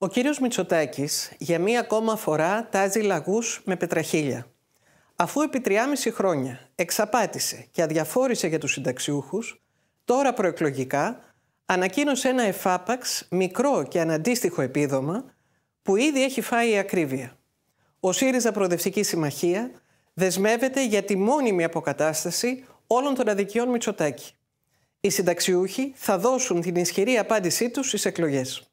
Ο κύριος Μητσοτάκης για μία ακόμα φορά τάζει λαγούς με πετραχίλια. Αφού επί 3,5 χρόνια εξαπάτησε και αδιαφόρησε για τους συνταξιούχους, τώρα προεκλογικά ανακοίνωσε ένα εφάπαξ μικρό και αναντίστοιχο επίδομα που ήδη έχει φάει η ακρίβεια. Ο ΣΥΡΙΖΑ Προοδευτική Συμμαχία δεσμεύεται για τη μόνιμη αποκατάσταση όλων των αδικιών Μητσοτάκη. Οι συνταξιούχοι θα δώσουν την ισχυρή απάντησή τους στις εκλογές.